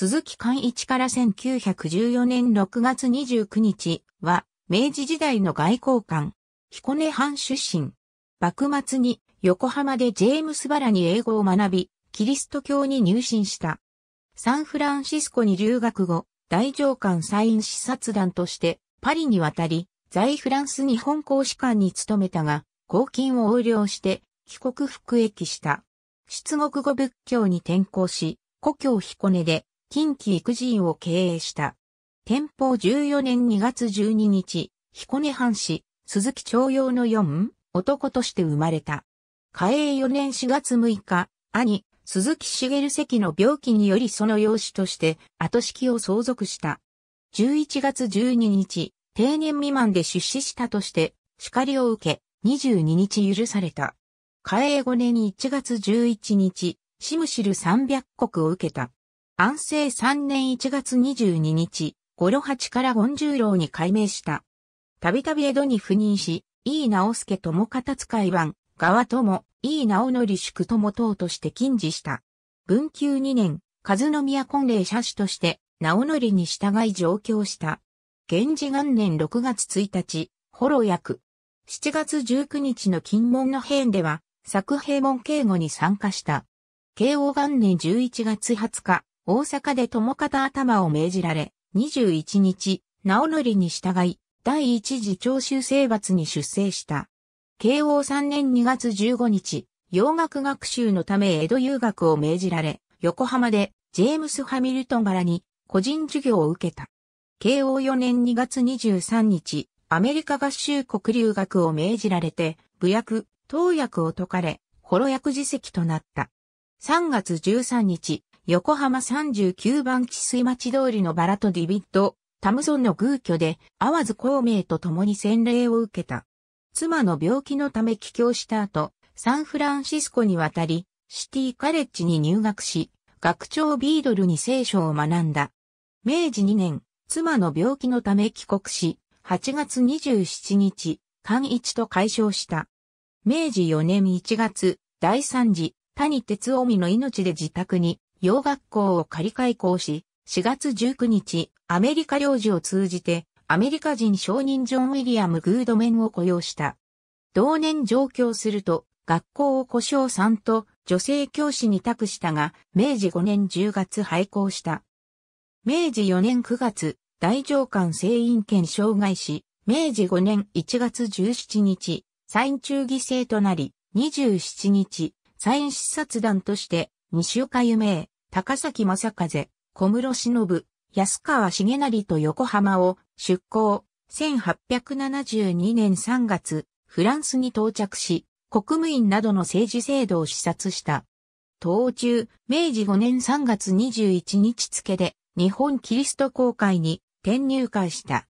鈴木寛一から1914年6月29日は、明治時代の外交官、彦根藩出身。幕末に横浜でジェームス・バラに英語を学び、キリスト教に入信した。サンフランシスコに留学後、大上官サイン視察団としてパリに渡り、在フランス日本公使館に勤めたが、公金を横領して帰国服役した。出国後仏教に転校し、故郷彦根で近畿育人を経営した。天保14年2月12日、彦根藩士、鈴木徴用の四男として生まれた。嘉永4年4月6日、兄、鈴木茂関の病気によりその養子として後式を相続した。11月12日、定年未満で出資したとして、叱りを受け、22日許された。嘉永5年1月11日、シムシル300国を受けた。安政3年1月22日、五郎八から権十郎に改名した。たびたび江戸に赴任し、井伊直助友方使い湾、側とも、井伊直則宿とも党として禁止した。文久2年、和宮婚礼社主として、直則に従い上京した。源氏元年6月1日、幌役。7月19日の金門の変では、作平門警護に参加した。慶応元年11月20日、大阪で友方頭を命じられ、21日、直則に従い、第一次長州征伐に出征した。慶応3年2月15日、洋楽学習のため江戸遊学を命じられ、横浜でジェームス・ハミルトン柄に個人授業を受けた。慶応4年2月23日、アメリカ合衆国留学を命じられて、武薬、投薬を解かれ、ホロ薬自席となった。3月13日、横浜39番地水町通りのバラとディビッド・タムソンの偶居で、わず、孔明と共に洗礼を受けた。妻の病気のため帰郷した後、サンフランシスコに渡り、シティカレッジに入学し、学長ビードルに聖書を学んだ。明治2年、妻の病気のため帰国し、8月27日、寛一と解消した。明治4年1月、第3次、谷哲臣の命で自宅に洋学校を仮開校し、4月19日、アメリカ領事を通じて、アメリカ人商人ジョン・ウィリアム・グードメンを雇用した。同年上京すると、学校を故障さんと女性教師に託したが、明治5年10月廃校した。明治4年9月、大上官聖員権障害し、明治5年1月17日、サイン中犠牲となり、27日、サイン視察団として西岡夢恵、高崎正風、小室忍、安川重成と横浜を出港、1872年3月、フランスに到着し、国務院などの政治制度を視察した。当中、明治5年3月21日付で、日本キリスト公会に転入会した。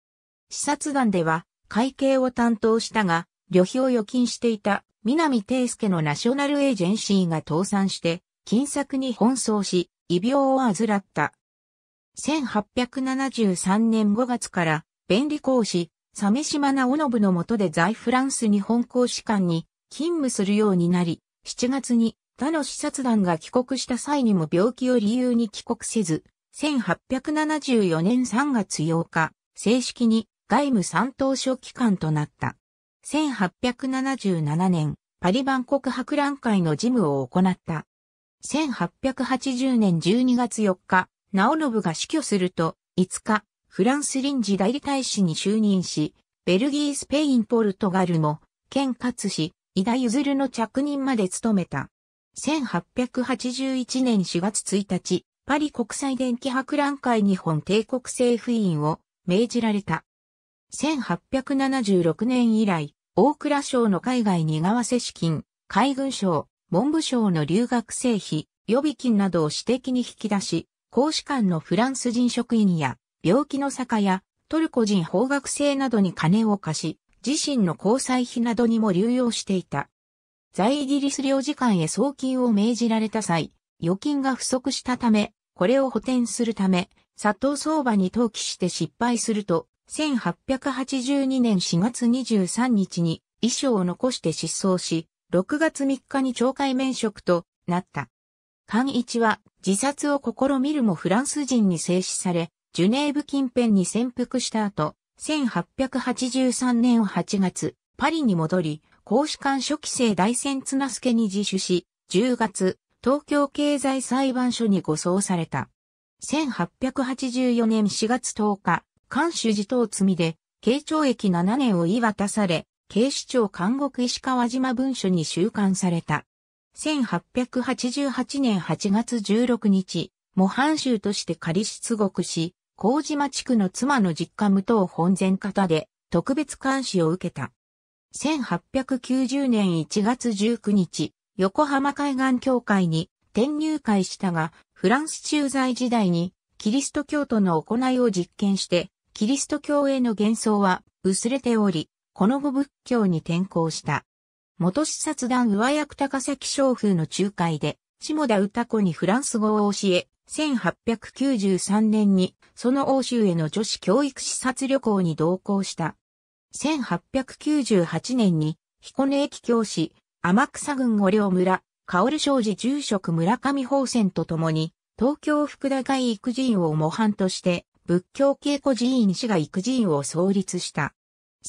視察団では、会計を担当したが、旅費を預金していた南定介のナショナルエージェンシーが倒産して、金策に奔走し、異病を患った。1873年5月から、弁理シマナ島ノブの下で在フランス日本公使館に勤務するようになり、7月に他の視察団が帰国した際にも病気を理由に帰国せず、1874年3月8日、正式に外務三等書機関となった。1877年、パリ万国博覧会の事務を行った。1880年12月4日、直信が死去すると、5日、フランス臨時代理大使に就任し、ベルギー、スペイン、ポルトガルも、兼葛し、井田譲の着任まで務めた。1881年4月1日、パリ国際電気博覧会日本帝国政府委員を命じられた。1876年以来、大蔵省の海外に合わせ資金、海軍省、文部省の留学生費、予備金などを私的に引き出し、公使館のフランス人職員や、病気の酒屋、トルコ人法学生などに金を貸し、自身の交際費などにも流用していた。在イギリス領事館へ送金を命じられた際、預金が不足したため、これを補填するため、佐藤相場に投棄して失敗すると、1882年4月23日に遺書を残して失踪し、6月3日に懲戒免職となった。寛一は自殺を試みるもフランス人に制止され、ジュネーブ近辺に潜伏した後、1883年8月、パリに戻り、公使館初期生大仙綱助に自首し、10月、東京経済裁判所に護送された。1884年4月10日、監主自等罪で、慶長役7年を言い渡され、警視庁監獄石川島文書に収監された。1888年8月16日、模範州として仮出国し、麹島地区の妻の実家無党本前方で特別監視を受けた。1890年1月19日、横浜海岸協会に転入会したが、フランス駐在時代にキリスト教徒の行いを実験して、キリスト教への幻想は薄れており、この後仏教に転向した。元視察団上役高崎商風の仲介で、下田歌子にフランス語を教え、1893年にその欧州への女子教育視察旅行に同行した。1898年に彦根駅教師、天草郡五両村、薫商事住職村上宝泉と共に、東京福田会育児院を模範として、仏教稽古寺院士が育児院を創立した。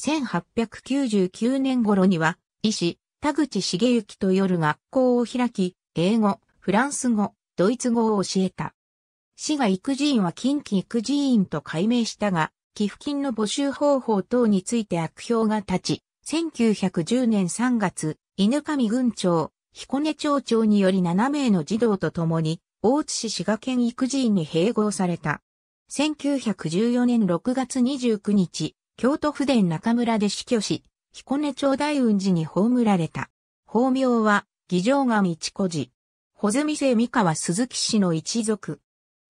1899年頃には、医師、田口茂之と夜学校を開き、英語、フランス語、ドイツ語を教えた。市が育児院は近畿育児院と改名したが、寄付金の募集方法等について悪評が立ち、1910年3月、犬上郡長、彦根町長により7名の児童と共に、大津市滋賀県育児院に併合された。1914年6月29日、京都府電中村で死去し、彦根町大雲寺に葬られた。法名は、儀城神一子寺。穂積生三河鈴木氏の一族。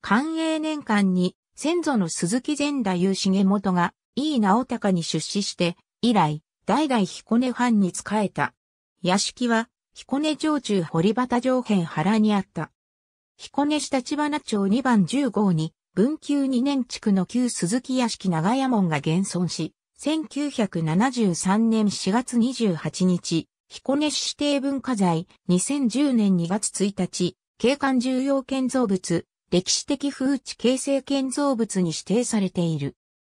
寛永年間に、先祖の鈴木善太夫重元が、井伊直隆に出資して、以来、代々彦根藩に仕えた。屋敷は、彦根城中堀端城辺原にあった。彦根市立花町2番10号に、文久2年地区の旧鈴木屋敷長屋門が現存し、1973年4月28日、彦根市指定文化財、2010年2月1日、景観重要建造物、歴史的風地形成建造物に指定されている。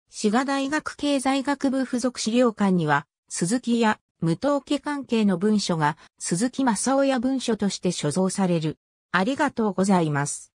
滋賀大学経済学部附属資料館には、鈴木や無党家関係の文書が鈴木正親文書として所蔵される。ありがとうございます。